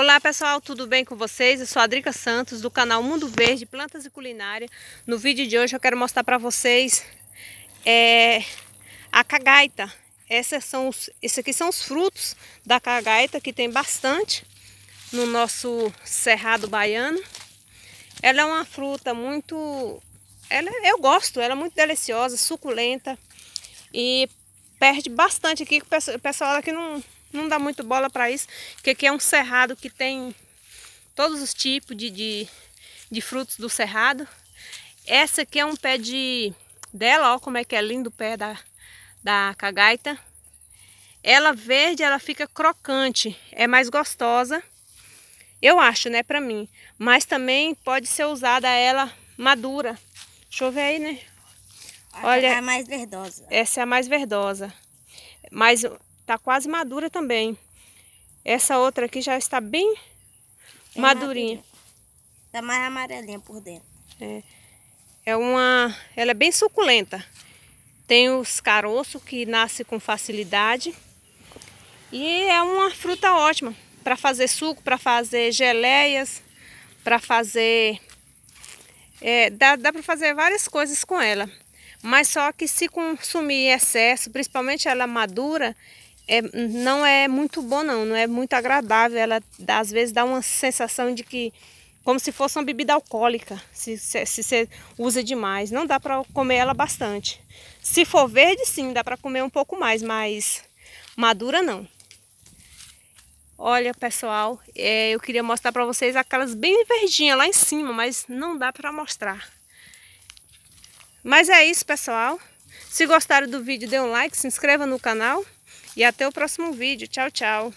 Olá pessoal, tudo bem com vocês? Eu sou a Drica Santos do canal Mundo Verde Plantas e Culinária. No vídeo de hoje eu quero mostrar para vocês é, a cagaita. são os, esses aqui são os frutos da cagaita que tem bastante no nosso cerrado baiano. Ela é uma fruta muito, ela, é, eu gosto, ela é muito deliciosa, suculenta e perde bastante aqui, o pessoal aqui não, não dá muito bola para isso, porque aqui é um cerrado que tem todos os tipos de, de, de, frutos do cerrado. Essa aqui é um pé de dela, ó como é que é lindo o pé da, da cagaita. Ela verde, ela fica crocante, é mais gostosa, eu acho, né, pra mim. Mas também pode ser usada ela madura. Deixa eu ver aí, né, Olha, é a mais verdosa. Essa é a mais verdosa. Mas tá quase madura também. Essa outra aqui já está bem, bem madurinha. Está Tá mais amarelinha por dentro. É. é uma... Ela é bem suculenta. Tem os caroços que nascem com facilidade. E é uma fruta ótima para fazer suco, para fazer geleias, para fazer... É, dá dá para fazer várias coisas com ela. Mas só que se consumir em excesso, principalmente ela madura, é, não é muito bom não, não é muito agradável. Ela às vezes dá uma sensação de que como se fosse uma bebida alcoólica, se você usa demais. Não dá para comer ela bastante. Se for verde, sim, dá para comer um pouco mais, mas madura não. Olha, pessoal, é, eu queria mostrar para vocês aquelas bem verdinhas lá em cima, mas não dá para mostrar. Mas é isso, pessoal. Se gostaram do vídeo, dê um like, se inscreva no canal. E até o próximo vídeo. Tchau, tchau.